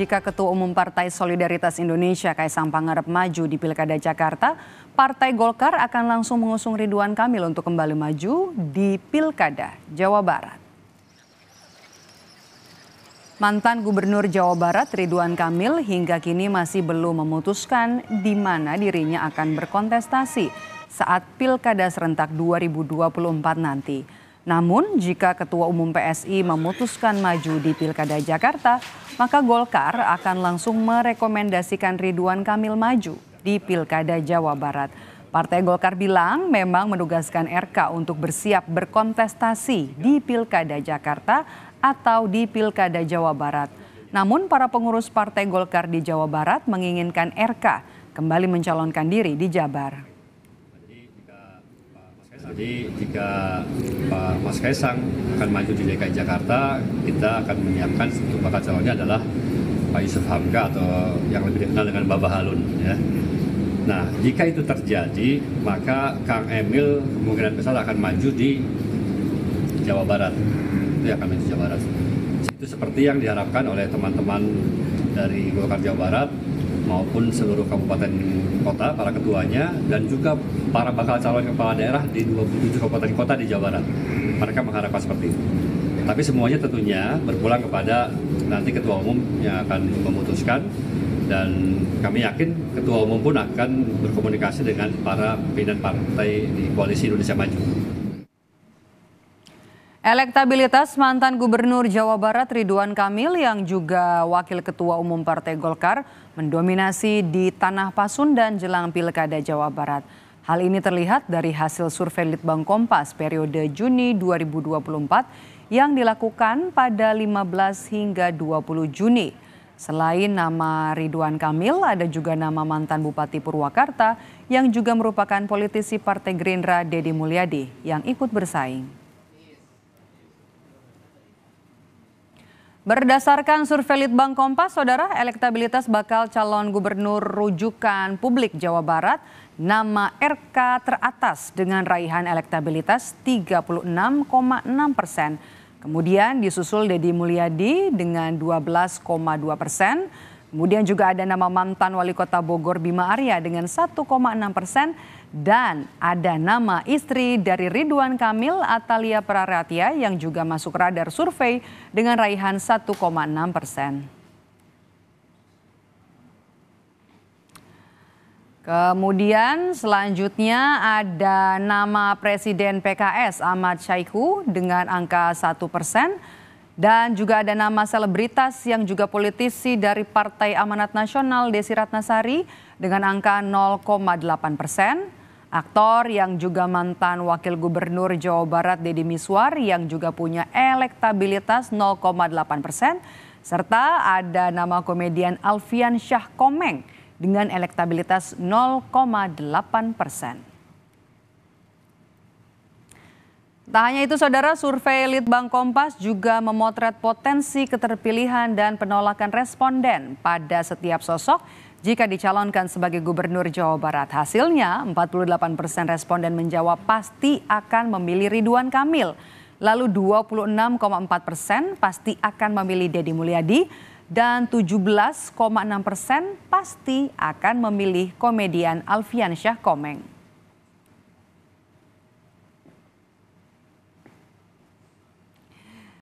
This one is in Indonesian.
jika Ketua Umum Partai Solidaritas Indonesia Kaisang Pangarep maju di Pilkada Jakarta, Partai Golkar akan langsung mengusung Ridwan Kamil untuk kembali maju di Pilkada Jawa Barat. Mantan Gubernur Jawa Barat Ridwan Kamil hingga kini masih belum memutuskan di mana dirinya akan berkontestasi saat Pilkada serentak 2024 nanti. Namun, jika Ketua Umum PSI memutuskan maju di Pilkada Jakarta, maka Golkar akan langsung merekomendasikan Ridwan Kamil maju di Pilkada Jawa Barat. Partai Golkar bilang memang menugaskan RK untuk bersiap berkontestasi di Pilkada Jakarta atau di Pilkada Jawa Barat. Namun para pengurus Partai Golkar di Jawa Barat menginginkan RK kembali mencalonkan diri di Jabar. Jadi jika Pak Mas Kaisang akan maju di DKI Jakarta, kita akan menyiapkan satu bakal calonnya adalah Pak Yusuf Hamka atau yang lebih dikenal dengan Baba Halun. Ya. Nah, jika itu terjadi, maka Kang Emil kemungkinan besar akan maju di Jawa Barat. Itu akan maju Jawa Barat. Itu seperti yang diharapkan oleh teman-teman dari Golkar Jawa Barat maupun seluruh kabupaten kota, para ketuanya, dan juga para bakal calon kepala daerah di 27 kabupaten kota di Jawa Barat. Mereka mengharapkan seperti itu. Tapi semuanya tentunya berpulang kepada nanti ketua umum yang akan memutuskan dan kami yakin ketua umum pun akan berkomunikasi dengan para pimpinan partai di koalisi Indonesia Maju. Elektabilitas mantan Gubernur Jawa Barat Ridwan Kamil yang juga Wakil Ketua Umum Partai Golkar mendominasi di Tanah Pasundan jelang Pilkada Jawa Barat. Hal ini terlihat dari hasil survei Litbang Kompas periode Juni 2024 yang dilakukan pada 15 hingga 20 Juni. Selain nama Ridwan Kamil, ada juga nama mantan Bupati Purwakarta yang juga merupakan politisi Partai Gerindra Dedi Mulyadi yang ikut bersaing. Berdasarkan survei Litbang Kompas, Saudara, elektabilitas bakal calon gubernur rujukan publik Jawa Barat, nama RK teratas dengan raihan elektabilitas 36,6 persen. Kemudian disusul Deddy Mulyadi dengan 12,2 persen, Kemudian juga ada nama mantan wali kota Bogor Bima Arya dengan 1,6 persen dan ada nama istri dari Ridwan Kamil Atalia Praratia yang juga masuk radar survei dengan raihan 1,6 persen. Kemudian selanjutnya ada nama Presiden PKS Ahmad Syaihu dengan angka 1 persen. Dan juga ada nama selebritas yang juga politisi dari Partai Amanat Nasional Desi Ratnasari dengan angka 0,8 persen. Aktor yang juga mantan Wakil Gubernur Jawa Barat Deddy Miswar yang juga punya elektabilitas 0,8 persen. Serta ada nama komedian Alfian Syah Komeng dengan elektabilitas 0,8 persen. Tak hanya itu saudara, survei Litbang Kompas juga memotret potensi keterpilihan dan penolakan responden pada setiap sosok jika dicalonkan sebagai gubernur Jawa Barat. Hasilnya 48 persen responden menjawab pasti akan memilih Ridwan Kamil. Lalu 26,4 persen pasti akan memilih Deddy Mulyadi dan 17,6 persen pasti akan memilih komedian Alfian Syah Komeng.